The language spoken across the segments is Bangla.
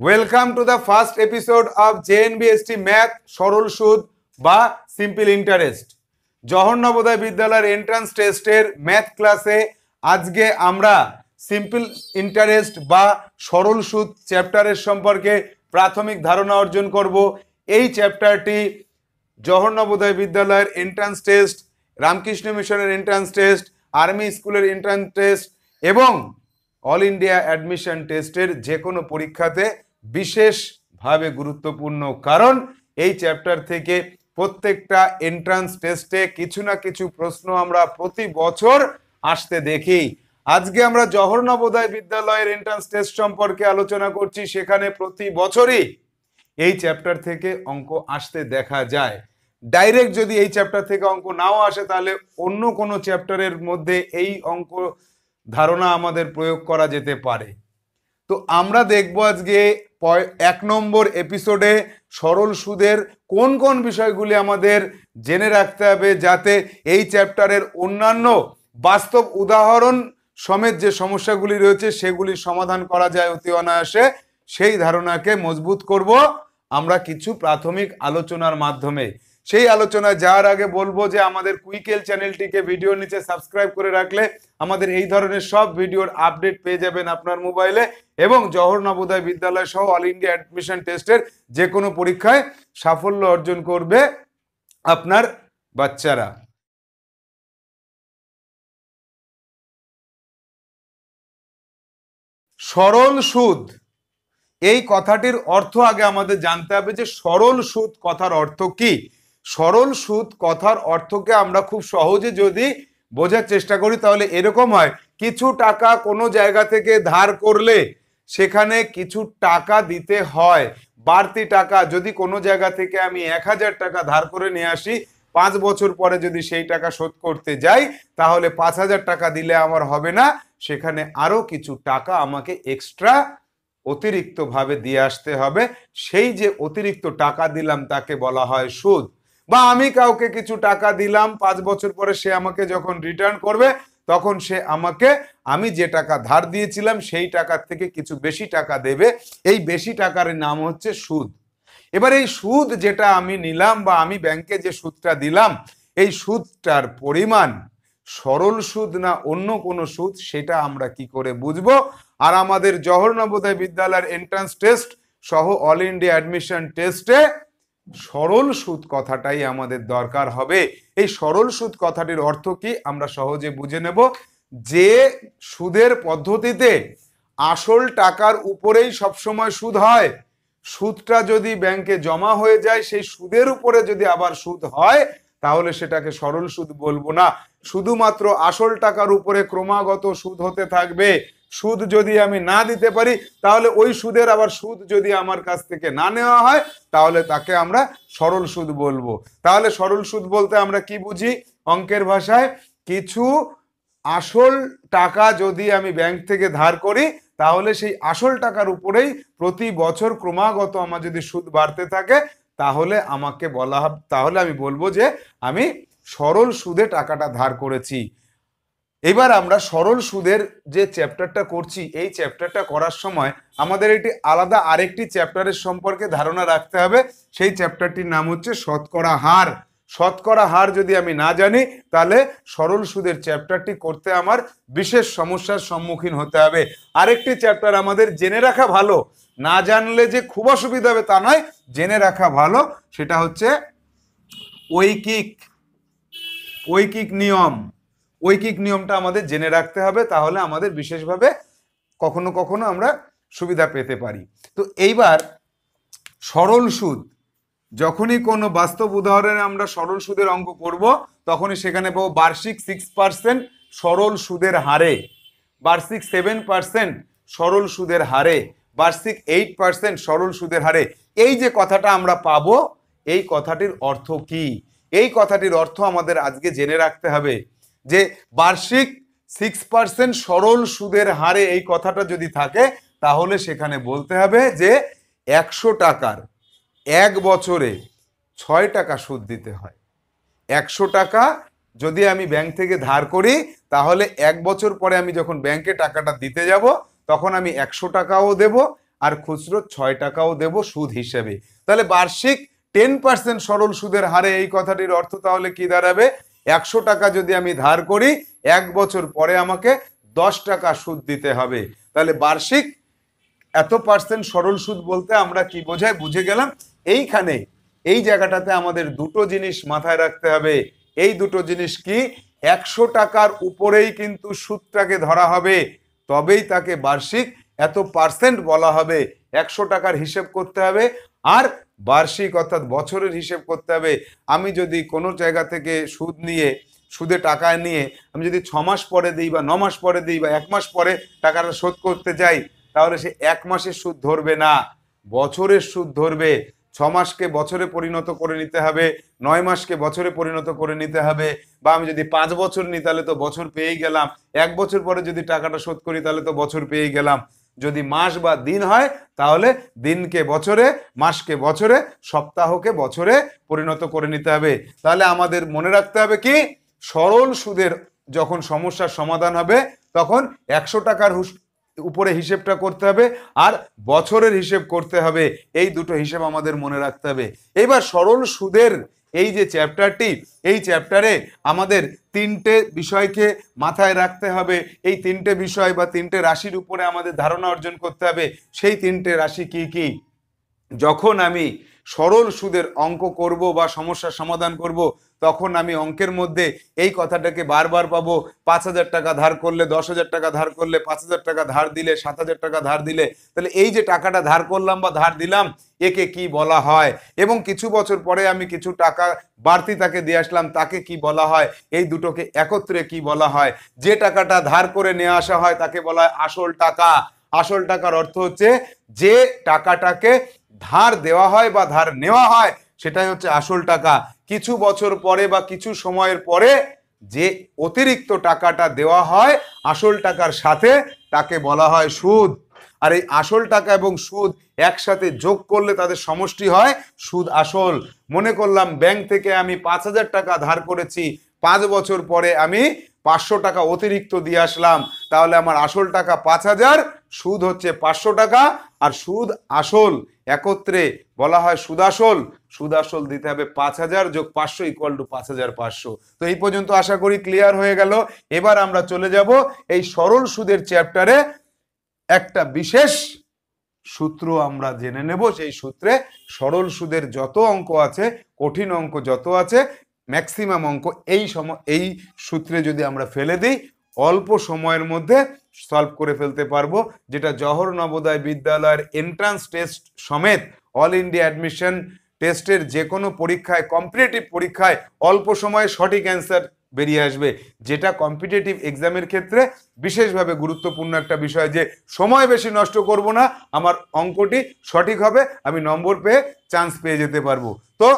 welcome to the first episode of JNBST math সরল সুদ বা সিম্পল ইন্টারেস্ট জহন্নবোদয় বিদ্যালয়ের এন্ট্রান্স টেস্টের ম্যাথ ক্লাসে আজকে আমরা সিম্পল ইন্টারেস্ট বা সরল সুদ চ্যাপ্টারের সম্পর্কে প্রাথমিক ধারণা অর্জন করব এই চ্যাপ্টারটি জহন্নবোদয় বিদ্যালয়ের এন্ট্রান্স টেস্ট রামকৃষ্ণ মিশনের এন্ট্রান্স টেস্ট আর্মি স্কুলের এন্ট্রান্স টেস্ট এবং অল ইন্ডিয়া অ্যাডমিশন টেস্টের যে কোনো পরীক্ষাতে বিশেষভাবে গুরুত্বপূর্ণ কারণ এই চ্যাপ্টার থেকে প্রত্যেকটা এন্ট্রান্স টেস্টে কিছু না কিছু প্রশ্ন আমরা প্রতি বছর আসতে দেখি আজকে আমরা জহর নবোদয় বিদ্যালয়ের এন্ট্রান্স টেস্ট সম্পর্কে আলোচনা করছি সেখানে প্রতি বছরই এই চ্যাপ্টার থেকে অঙ্ক আসতে দেখা যায় ডাইরেক্ট যদি এই চ্যাপ্টার থেকে অঙ্ক নাও আসে তাহলে অন্য কোনো চ্যাপ্টারের মধ্যে এই অঙ্ক ধারণা আমাদের প্রয়োগ করা যেতে পারে তো আমরা দেখব আজকে এক নম্বর এপিসোডে সরল সুদের কোন কোন বিষয়গুলি আমাদের জেনে রাখতে হবে যাতে এই চ্যাপ্টারের অন্যান্য বাস্তব উদাহরণ সমেত যে সমস্যাগুলি রয়েছে সেগুলি সমাধান করা যায় অতি অনায়াসে সেই ধারণাকে মজবুত করব আমরা কিছু প্রাথমিক আলোচনার মাধ্যমে সেই আলোচনায় যাওয়ার আগে বলবো যে আমাদের কুইকেল চ্যানেলটিকে ভিডিওর নিচে সাবস্ক্রাইব করে রাখলে আমাদের এই ধরনের সব ভিডিওর আপডেট পেয়ে যাবেন আপনার মোবাইলে এবং জহর নবোদয় বিদ্যালয় সহ অল ইন্ডিয়া অ্যাডমিশন টেস্টের যে কোনো পরীক্ষায় সাফল্য অর্জন করবে আপনার বাচ্চারা সরল সুদ এই কথাটির অর্থ আগে আমাদের জানতে হবে যে সরল সুদ কথার অর্থ কি সরল সুদ কথার অর্থকে আমরা খুব সহজে যদি বোঝার চেষ্টা করি তাহলে এরকম হয় কিছু টাকা কোনো জায়গা থেকে ধার করলে সেখানে কিছু টাকা দিতে হয় বাড়তি টাকা যদি কোনো জায়গা থেকে আমি এক হাজার টাকা ধার করে নিয়ে আসি পাঁচ বছর পরে যদি সেই টাকা শোধ করতে যাই তাহলে পাঁচ হাজার টাকা দিলে আমার হবে না সেখানে আরও কিছু টাকা আমাকে এক্সট্রা অতিরিক্তভাবে দিয়ে আসতে হবে সেই যে অতিরিক্ত টাকা দিলাম তাকে বলা হয় সুদ বা আমি কাউকে কিছু টাকা দিলাম পাঁচ বছর পরে সে আমাকে যখন রিটার্ন করবে তখন সে আমাকে আমি যে টাকা ধার দিয়েছিলাম সেই টাকার থেকে কিছু বেশি টাকা দেবে এই বেশি টাকার নাম হচ্ছে সুদ এবার এই সুদ যেটা আমি নিলাম বা আমি ব্যাংকে যে সুদটা দিলাম এই সুদটার পরিমাণ সরল সুদ না অন্য কোনো সুদ সেটা আমরা কি করে বুঝব আর আমাদের জহর নবোদয় বিদ্যালয়ের এন্ট্রান্স টেস্ট সহ অল ইন্ডিয়া অ্যাডমিশন টেস্টে সরল সুদ কথাটাই আমাদের দরকার হবে এই সরল সুদ কথাটির অর্থ কি আমরা সহজে বুঝে নেব যে সুদের পদ্ধতিতে আসল টাকার উপরেই সবসময় সুদ হয় সুদটা যদি ব্যাংকে জমা হয়ে যায় সেই সুদের উপরে যদি আবার সুদ হয় তাহলে সেটাকে সরল সুদ বলবো না শুধুমাত্র আসল টাকার উপরে ক্রমাগত সুদ হতে থাকবে সুদ যদি আমি না দিতে পারি তাহলে ওই সুদের আবার সুদ যদি আমার কাছ থেকে না নেওয়া হয় তাহলে তাকে আমরা সরল সুদ বলবো তাহলে সরল সুদ বলতে আমরা কি বুঝি অঙ্কের ভাষায় কিছু আসল টাকা যদি আমি ব্যাংক থেকে ধার করি তাহলে সেই আসল টাকার উপরেই প্রতি বছর ক্রমাগত আমার যদি সুদ বাড়তে থাকে তাহলে আমাকে বলা তাহলে আমি বলবো যে আমি সরল সুদে টাকাটা ধার করেছি এবার আমরা সরল সুদের যে চ্যাপ্টারটা করছি এই চ্যাপ্টারটা করার সময় আমাদের একটি আলাদা আরেকটি চ্যাপ্টারের সম্পর্কে ধারণা রাখতে হবে সেই চ্যাপ্টারটির নাম হচ্ছে শতকরা হার শতকরা হার যদি আমি না জানি তাহলে সরল সুদের চ্যাপ্টারটি করতে আমার বিশেষ সমস্যার সম্মুখীন হতে হবে আরেকটি চ্যাপ্টার আমাদের জেনে রাখা ভালো না জানলে যে খুব অসুবিধা হবে তা নয় জেনে রাখা ভালো সেটা হচ্ছে ঐকিক ঐকিক নিয়ম ঐকিক নিয়মটা আমাদের জেনে রাখতে হবে তাহলে আমাদের বিশেষভাবে কখনো কখনো আমরা সুবিধা পেতে পারি তো এইবার সরল সুদ যখনই কোনো বাস্তব উদাহরণে আমরা সরল সুদের অঙ্ক করব তখনই সেখানে পাবো বার্ষিক সিক্স পার্সেন্ট সরল সুদের হারে বার্ষিক সেভেন পার্সেন্ট সরল সুদের হারে বার্ষিক এইট পার্সেন্ট সরল সুদের হারে এই যে কথাটা আমরা পাব এই কথাটির অর্থ কি এই কথাটির অর্থ আমাদের আজকে জেনে রাখতে হবে যে বার্ষিক সিক্স পার্সেন্ট সরল সুদের হারে এই কথাটা যদি থাকে তাহলে সেখানে বলতে হবে যে একশো টাকার এক বছরে ছয় টাকা সুদ দিতে হয় একশো টাকা যদি আমি ব্যাংক থেকে ধার করি তাহলে এক বছর পরে আমি যখন ব্যাংকে টাকাটা দিতে যাব তখন আমি একশো টাকাও দেব আর খুচরো ছয় টাকাও দেব সুদ হিসেবে তাহলে বার্ষিক টেন পার্সেন্ট সরল সুদের হারে এই কথাটির অর্থ তাহলে কি দাঁড়াবে একশো টাকা যদি আমি ধার করি এক বছর পরে আমাকে দশ টাকা সুদ দিতে হবে তাহলে বার্ষিক এত পার্সেন্ট সরল সুদ বলতে আমরা কি বোঝাই বুঝে গেলাম এইখানে এই জায়গাটাতে আমাদের দুটো জিনিস মাথায় রাখতে হবে এই দুটো জিনিস কি একশো টাকার উপরেই কিন্তু সুদটাকে ধরা হবে তবেই তাকে বার্ষিক এত পার্সেন্ট বলা হবে একশো টাকার হিসেব করতে হবে আর বার্ষিক অর্থাৎ বছরের হিসেব করতে হবে আমি যদি কোনো জায়গা থেকে সুদ নিয়ে সুদে টাকা নিয়ে আমি যদি ছ মাস পরে দিই বা ন মাস পরে দিই বা এক মাস পরে টাকাটা শোধ করতে যাই তাহলে সে এক মাসের সুদ ধরবে না বছরের সুদ ধরবে ছ মাসকে বছরে পরিণত করে নিতে হবে নয় মাসকে বছরে পরিণত করে নিতে হবে বা আমি যদি পাঁচ বছর নিই তাহলে তো বছর পেয়েই গেলাম এক বছর পরে যদি টাকাটা শোধ করি তাহলে তো বছর পেয়েই গেলাম যদি মাস বা দিন হয় তাহলে দিনকে বছরে মাসকে বছরে সপ্তাহকে বছরে পরিণত করে নিতে হবে তাহলে আমাদের মনে রাখতে হবে কি সরল সুদের যখন সমস্যার সমাধান হবে তখন একশো টাকার উপরে হিসেবটা করতে হবে আর বছরের হিসেব করতে হবে এই দুটো হিসেব আমাদের মনে রাখতে হবে এবার সরল সুদের এই যে চ্যাপ্টারটি এই চ্যাপ্টারে আমাদের তিনটে বিষয়কে মাথায় রাখতে হবে এই তিনটে বিষয় বা তিনটে রাশির উপরে আমাদের ধারণা অর্জন করতে হবে সেই তিনটে রাশি কি কি যখন আমি সরল সুদের অঙ্ক করব বা সমস্যার সমাধান করব তখন আমি অঙ্কের মধ্যে এই কথাটাকে বারবার পাবো পাঁচ হাজার টাকা ধার করলে দশ হাজার টাকা ধার করলে পাঁচ হাজার টাকা ধার দিলে সাত হাজার টাকা ধার দিলে তাহলে এই যে টাকাটা ধার করলাম বা ধার দিলাম একে কি বলা হয় এবং কিছু বছর পরে আমি কিছু টাকা বাড়তি তাকে দিয়ে আসলাম তাকে কি বলা হয় এই দুটোকে একত্রে কি বলা হয় যে টাকাটা ধার করে নিয়ে আসা হয় তাকে বলা হয় আসল টাকা আসল টাকার অর্থ হচ্ছে যে টাকাটাকে ধার দেওয়া হয় বা ধার নেওয়া হয় সেটাই হচ্ছে আসল টাকা কিছু বছর পরে বা কিছু সময়ের পরে যে অতিরিক্ত টাকাটা দেওয়া হয় আসল টাকার সাথে তাকে বলা হয় সুদ আর এই আসল টাকা এবং সুদ একসাথে যোগ করলে তাদের সমষ্টি হয় সুদ আসল মনে করলাম ব্যাংক থেকে আমি পাঁচ হাজার টাকা ধার করেছি পাঁচ বছর পরে আমি পাঁচশো টাকা অতিরিক্ত দিয়ে আসলাম তাহলে আমার আসল টাকা পাঁচ হাজার সুদ হচ্ছে পাঁচশো টাকা আর সুদ আসল একত্রে বলা হয় সুদাসল সুদাসল দিতে হবে পাঁচ হাজার যোগ পাঁচশো ইকুয়াল টু পাঁচ হাজার পাঁচশো তো এই পর্যন্ত আশা করি ক্লিয়ার হয়ে গেল এবার আমরা চলে যাব এই সরল সুদের চ্যাপ্টারে একটা বিশেষ সূত্র আমরা জেনে নেব সেই সূত্রে সরল সুদের যত অঙ্ক আছে কঠিন অঙ্ক যত আছে ম্যাক্সিমাম অঙ্ক এই সম এই সূত্রে যদি আমরা ফেলে দিই অল্প সময়ের মধ্যে সলভ করে ফেলতে পারবো যেটা জহর নবোদয় বিদ্যালয়ের এন্ট্রান্স টেস্ট সমেত অল ইন্ডিয়া অ্যাডমিশন টেস্টের যে কোনো পরীক্ষায় কম্পিটিটিভ পরীক্ষায় অল্প সময়ে সঠিক অ্যান্সার বেরিয়ে আসবে যেটা কম্পিটিটিভ এক্সামের ক্ষেত্রে বিশেষভাবে গুরুত্বপূর্ণ একটা বিষয় যে সময় বেশি নষ্ট করব না আমার অঙ্কটি সঠিক হবে আমি নম্বর পেয়ে চান্স পেয়ে যেতে পারবো তো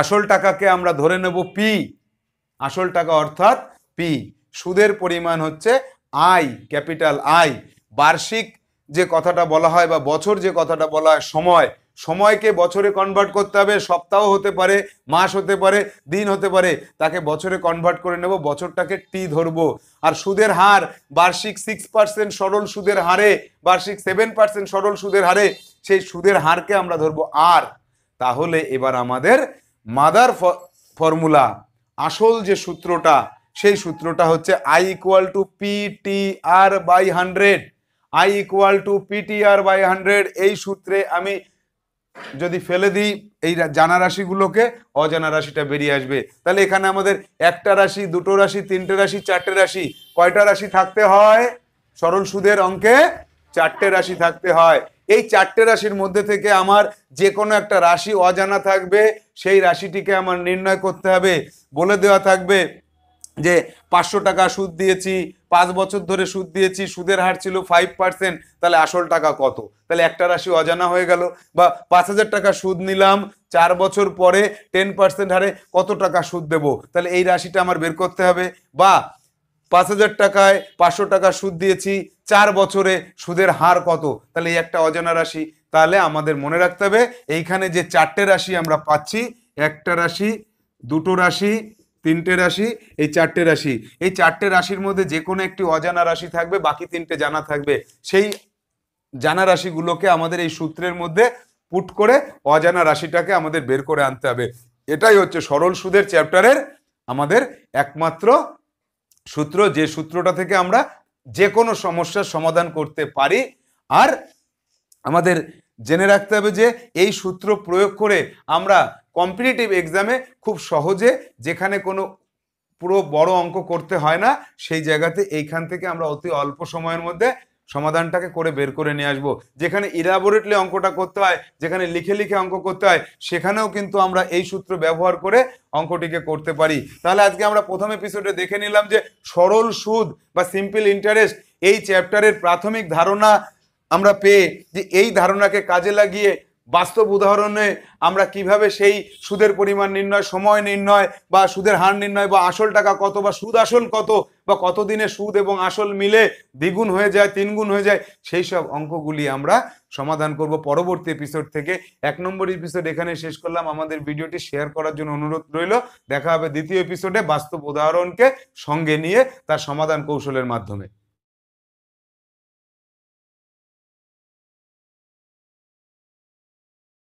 আসল টাকাকে আমরা ধরে নেব পি আসল টাকা অর্থাৎ পি সুদের পরিমাণ হচ্ছে আই ক্যাপিটাল আই বার্ষিক যে কথাটা বলা হয় বা বছর যে কথাটা বলা হয় সময় সময়কে বছরে কনভার্ট করতে হবে সপ্তাহ হতে পারে মাস হতে পারে দিন হতে পারে তাকে বছরে কনভার্ট করে নেব বছরটাকে টি ধরবো আর সুদের হার বার্ষিক সিক্স পার্সেন্ট সরল সুদের হারে বার্ষিক সেভেন পার্সেন্ট সরল সুদের হারে সেই সুদের হারকে আমরা ধরবো আর তাহলে এবার আমাদের মাদার ফর্মুলা আসল যে সূত্রটা সেই সূত্রটা হচ্ছে I equal to R by hundred I equal to PTR by hundred এই সূত্রে আমি যদি ফেলে দিই এই জানা রাশিগুলোকে অজানা রাশিটা বেরিয়ে আসবে তাহলে এখানে আমাদের একটা রাশি দুটো রাশি তিনটে রাশি চারটে রাশি কয়টা রাশি থাকতে হয় সরল সুদের অঙ্কে চারটে রাশি থাকতে হয় এই চারটে রাশির মধ্যে থেকে আমার যে কোনো একটা রাশি অজানা থাকবে সেই রাশিটিকে আমার নির্ণয় করতে হবে বলে দেওয়া থাকবে যে পাঁচশো টাকা সুদ দিয়েছি পাঁচ বছর ধরে সুদ দিয়েছি সুদের হার ছিল ফাইভ পার্সেন্ট তাহলে আসল টাকা কত তাহলে একটা রাশি অজানা হয়ে গেল বা পাঁচ হাজার টাকা সুদ নিলাম চার বছর পরে টেন পার্সেন্ট হারে কত টাকা সুদ দেব তাহলে এই রাশিটা আমার বের করতে হবে বা পাঁচ হাজার টাকায় পাঁচশো টাকা সুদ দিয়েছি চার বছরে সুদের হার কত তাহলে এই একটা অজানা রাশি তাহলে আমাদের মনে রাখতে হবে এইখানে যে চারটে রাশি আমরা পাচ্ছি একটা রাশি দুটো রাশি তিনটে রাশি এই চারটে রাশি এই চারটে রাশির মধ্যে যে কোনো একটি অজানা রাশি থাকবে বাকি তিনটে জানা থাকবে সেই জানা রাশিগুলোকে আমাদের এই সূত্রের মধ্যে পুট করে অজানা রাশিটাকে আমাদের বের করে আনতে হবে এটাই হচ্ছে সরল সুদের চ্যাপ্টারের আমাদের একমাত্র সূত্র যে সূত্রটা থেকে আমরা যে কোনো সমস্যার সমাধান করতে পারি আর আমাদের জেনে রাখতে হবে যে এই সূত্র প্রয়োগ করে আমরা কম্পিটিটিভ এক্সামে খুব সহজে যেখানে কোনো পুরো বড় অঙ্ক করতে হয় না সেই জায়গাতে এইখান থেকে আমরা অতি অল্প সময়ের মধ্যে সমাধানটাকে করে বের করে নিয়ে আসবো যেখানে ইলাবোরেটলি অঙ্কটা করতে হয় যেখানে লিখে লিখে অঙ্ক করতে হয় সেখানেও কিন্তু আমরা এই সূত্র ব্যবহার করে অঙ্কটিকে করতে পারি তাহলে আজকে আমরা প্রথম এপিসোডে দেখে নিলাম যে সরল সুদ বা সিম্পল ইন্টারেস্ট এই চ্যাপ্টারের প্রাথমিক ধারণা আমরা পেয়ে যে এই ধারণাকে কাজে লাগিয়ে বাস্তব উদাহরণে আমরা কিভাবে সেই সুদের পরিমাণ নির্ণয় সময় নির্ণয় বা সুদের হার নির্ণয় বা আসল টাকা কত বা সুদ আসল কত বা কত দিনে সুদ এবং আসল মিলে দ্বিগুণ হয়ে যায় তিনগুণ হয়ে যায় সেই সব অঙ্কগুলি আমরা সমাধান করব পরবর্তী এপিসোড থেকে এক নম্বর এপিসোড এখানে শেষ করলাম আমাদের ভিডিওটি শেয়ার করার জন্য অনুরোধ রইল দেখা হবে দ্বিতীয় এপিসোডে বাস্তব উদাহরণকে সঙ্গে নিয়ে তার সমাধান কৌশলের মাধ্যমে